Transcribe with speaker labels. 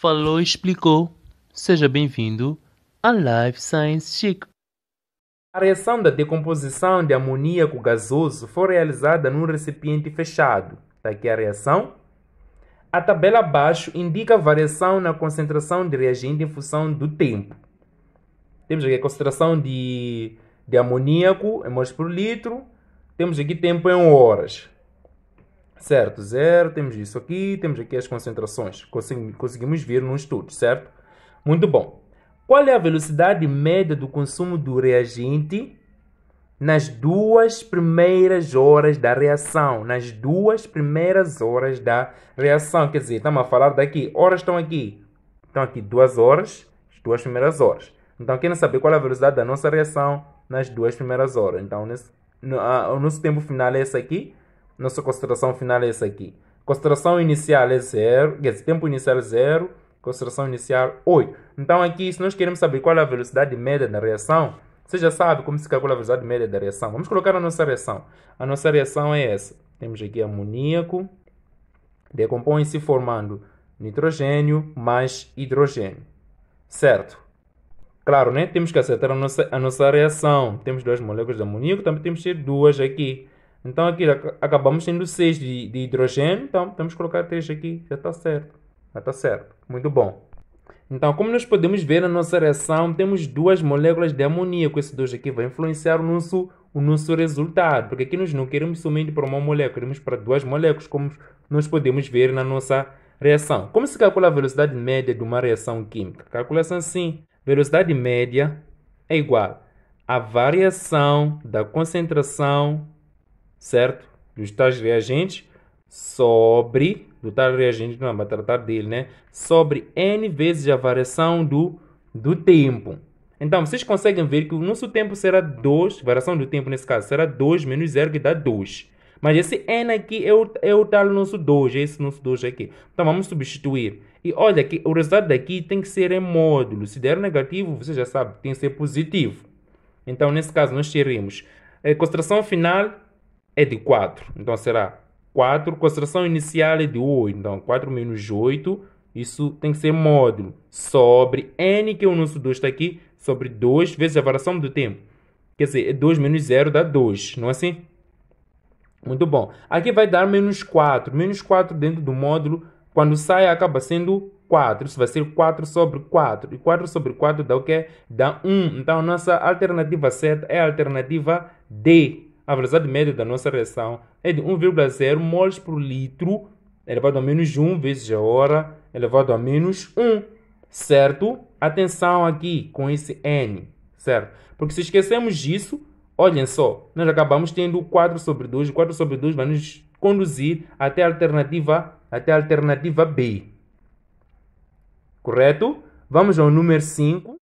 Speaker 1: falou e explicou. Seja bem-vindo à Life Science Chic. A reação da decomposição de amoníaco gasoso foi realizada num recipiente fechado. Está aqui a reação. A tabela abaixo indica a variação na concentração de reagente em função do tempo. Temos aqui a concentração de, de amoníaco em é moles por litro. Temos aqui tempo em horas. Certo, zero, temos isso aqui, temos aqui as concentrações. Conseguimos ver num estudo, certo? Muito bom. Qual é a velocidade média do consumo do reagente nas duas primeiras horas da reação, nas duas primeiras horas da reação. Quer dizer, estamos a falar daqui, horas estão aqui, estão aqui duas horas, as duas primeiras horas. Então, querem saber qual é a velocidade da nossa reação nas duas primeiras horas. Então, nesse, no, a, o nosso tempo final é esse aqui, nossa concentração final é essa aqui. Concentração inicial é zero, quer dizer, tempo inicial é zero, concentração inicial 8. Então aqui, se nós queremos saber qual é a velocidade média da reação, você já sabe como se calcula a velocidade média da reação. Vamos colocar a nossa reação. A nossa reação é essa. Temos aqui amoníaco, decompõe-se formando nitrogênio mais hidrogênio. Certo? Claro, né? Temos que acertar a nossa, a nossa reação. Temos duas moléculas de amoníaco, também temos que ter duas aqui. Então aqui acabamos tendo 6 de, de hidrogênio, então podemos colocar 3 aqui, já está certo. Já está certo, muito bom. Então, como nós podemos ver na nossa reação, temos duas moléculas de amoníaco. Esse 2 aqui vai influenciar o nosso, o nosso resultado, porque aqui nós não queremos somente para uma molécula, queremos para duas moléculas, como nós podemos ver na nossa reação. Como se calcula a velocidade média de uma reação química? Calculação assim, velocidade média é igual à variação da concentração certo? Dos tais reagentes sobre, do tal reagente, não, vai tratar dele, né? Sobre N vezes a variação do, do tempo. Então, vocês conseguem ver que o nosso tempo será 2, variação do tempo nesse caso, será 2 menos 0, que dá 2. Mas esse n aqui é o, é o tal nosso 2, é esse nosso 2 aqui. Então vamos substituir. E olha que o resultado daqui tem que ser em módulo. Se der negativo, você já sabe, tem que ser positivo. Então nesse caso nós teremos a eh, concentração final é de 4. Então será 4. Concentração inicial é de 8. Então 4 menos 8. Isso tem que ser módulo sobre n, que é o nosso 2 está aqui, sobre 2 vezes a variação do tempo. Quer dizer, 2 é menos 0 dá 2, não é assim? Muito bom. Aqui vai dar menos 4. Menos 4 dentro do módulo, quando sai, acaba sendo 4. Isso vai ser 4 sobre 4. E 4 sobre 4 dá o quê? Dá 1. Então, nossa alternativa certa é a alternativa D a velocidade média da nossa reação é de 1,0 moles por litro elevado a menos 1 vezes a hora elevado a menos 1, certo? Atenção aqui com esse N, certo? Porque se esquecemos disso, olhem só, nós acabamos tendo 4 sobre 2, 4 sobre 2 vai nos conduzir até a alternativa, até a alternativa B. Correto? Vamos ao número 5.